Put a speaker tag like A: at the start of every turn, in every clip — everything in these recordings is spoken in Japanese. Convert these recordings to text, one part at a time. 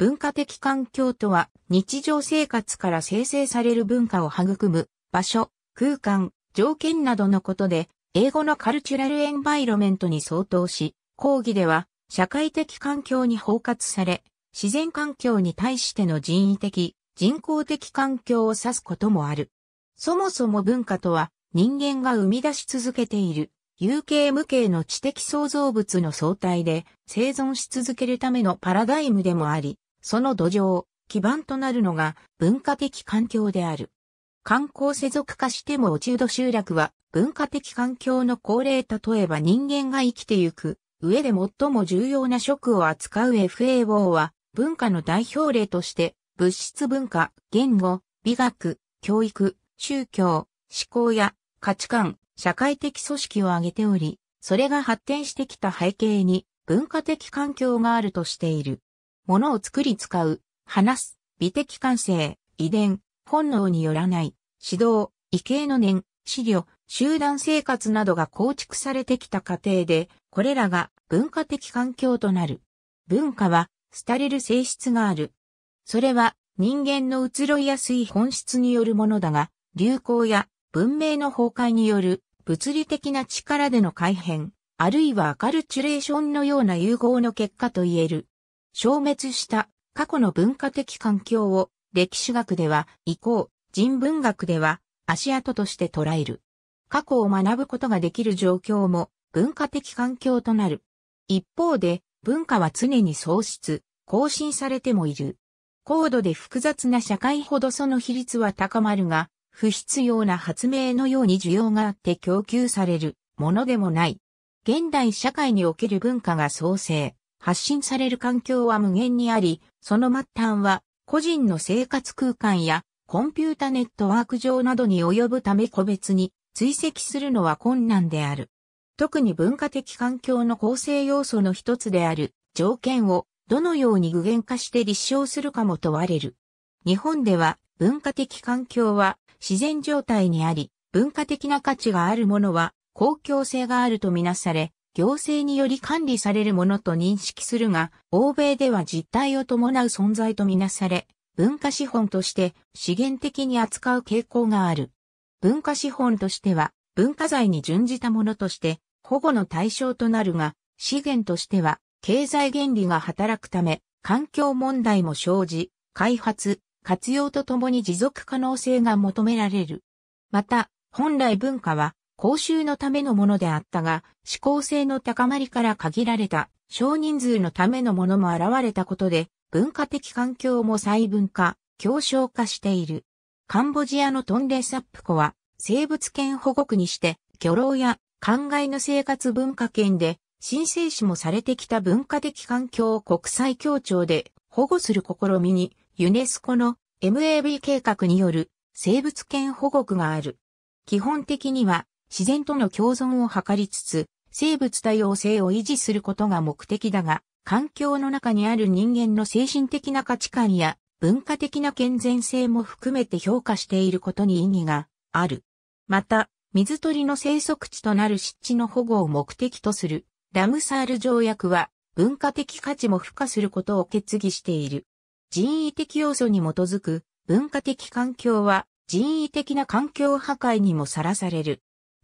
A: 文化的環境とは日常生活から生成される文化を育む場所、空間、条件などのことで英語のカルチュラルエンバイロメントに相当し、講義では社会的環境に包括され、自然環境に対しての人為的、人工的環境を指すこともある。そもそも文化とは人間が生み出し続けている有形無形の知的創造物の相対で生存し続けるためのパラダイムでもあり、その土壌、基盤となるのが文化的環境である。観光世俗化しても落ち度集落は文化的環境の高齢例えば人間が生きてゆく上で最も重要な職を扱う FAO は文化の代表例として物質文化、言語、美学、教育、宗教、思考や価値観、社会的組織を挙げており、それが発展してきた背景に文化的環境があるとしている。物を作り使う、話す、美的感性、遺伝、本能によらない、指導、異形の念、資料、集団生活などが構築されてきた過程で、これらが文化的環境となる。文化は、廃れる性質がある。それは、人間の移ろいやすい本質によるものだが、流行や文明の崩壊による物理的な力での改変、あるいはアカルチュレーションのような融合の結果と言える。消滅した過去の文化的環境を歴史学では以降、人文学では足跡として捉える。過去を学ぶことができる状況も文化的環境となる。一方で文化は常に喪失、更新されてもいる。高度で複雑な社会ほどその比率は高まるが、不必要な発明のように需要があって供給されるものでもない。現代社会における文化が創生、発信される環境は無限にあり、その末端は個人の生活空間やコンピュータネットワーク上などに及ぶため個別に追跡するのは困難である。特に文化的環境の構成要素の一つである条件をどのように具現化して立証するかも問われる。日本では文化的環境は自然状態にあり、文化的な価値があるものは公共性があるとみなされ、行政により管理されるものと認識するが、欧米では実態を伴う存在とみなされ、文化資本として資源的に扱う傾向がある。文化資本としては、文化財に準じたものとして、保護の対象となるが、資源としては、経済原理が働くため、環境問題も生じ、開発、活用とともに持続可能性が求められる。また、本来文化は公衆のためのものであったが、思考性の高まりから限られた少人数のためのものも現れたことで、文化的環境も細分化、強小化している。カンボジアのトンレサップ湖は生物圏保護区にして、漁労や灌漑の生活文化圏で申請しもされてきた文化的環境を国際協調で保護する試みにユネスコの MAB 計画による生物圏保護区がある。基本的には自然との共存を図りつつ、生物多様性を維持することが目的だが、環境の中にある人間の精神的な価値観や文化的な健全性も含めて評価していることに意義がある。また、水鳥の生息地となる湿地の保護を目的とするラムサール条約は文化的価値も付加することを決議している。人為的要素に基づく文化的環境は人為的な環境破壊にもさらされる。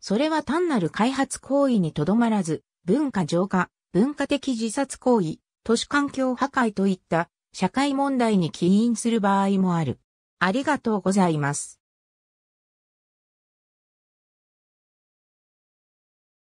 A: それは単なる開発行為にとどまらず、文化浄化、文化的自殺行為、都市環境破壊といった社会問題に起因する場合もある。ありがとうございます。